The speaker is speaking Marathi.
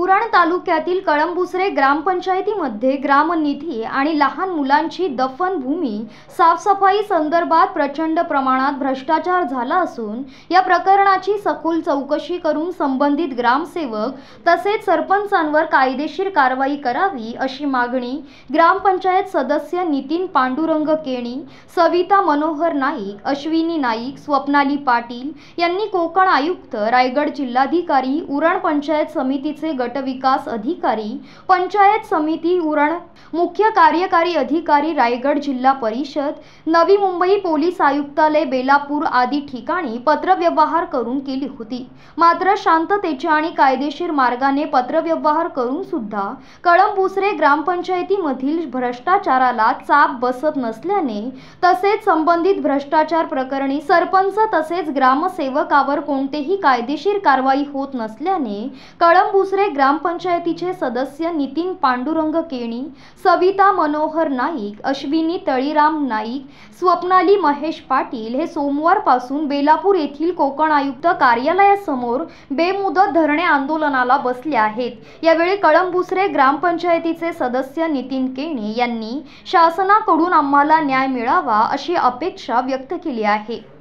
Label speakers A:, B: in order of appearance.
A: उरण तालुक्यातील कळंबुसरे ग्रामपंचायतीमध्ये ग्रामनिधी आणि लहान मुलांची दफनभूमी साफसफाई संदर्भात प्रचंड प्रमाणात भ्रष्टाचार झाला असून या प्रकरणाची सखोल चौकशी करून संबंधित ग्रामसेवक तसेच सरपंचांवर कायदेशीर कारवाई करावी अशी मागणी ग्रामपंचायत सदस्य नितीन पांडुरंग केणी सविता मनोहर नाईक अश्विनी नाईक स्वप्नाली पाटील यांनी कोकण आयुक्त रायगड जिल्हाधिकारी उरण पंचायत समितीचे गट विकास अधिकारी पंचायत समिती उरण मुख्य कार्यकारी अधिकारी रायगड जिल्हा परिषद नवी मुंबई पोलीस आयुक्तालय बेलापूर आदी ठिकाणी पत्रव्यवहार करून केली होती मात्र शांततेच्या आणि कायदेशीर मार्गाने पत्रव्यवहार करून सुद्धा कळंबुसरे ग्रामपंचायतीमधील भ्रष्टाचाराला चाप बसत नसल्याने तसेच संबंधित भ्रष्टाचार प्रकरणी सरपंच तसेच ग्रामसेवकावर कोणतेही कायदेशीर कारवाई होत नसल्याने कळंबुसरे ग्रामपंचायतीचे सदस्य नितीन पांडुरंग केणी सविता मनोहर नाईक अश्विनी तळीराम नाईक स्वप्नाली महेश पाटील हे सोमवारपासून बेलापूर येथील कोकण आयुक्त कार्यालयासमोर बेमुदत धरणे आंदोलनाला बसले आहेत यावेळी कळंबुसरे ग्रामपंचायतीचे सदस्य नितीन केणी यांनी शासनाकडून आम्हाला न्याय मिळावा अशी अपेक्षा व्यक्त केली आहे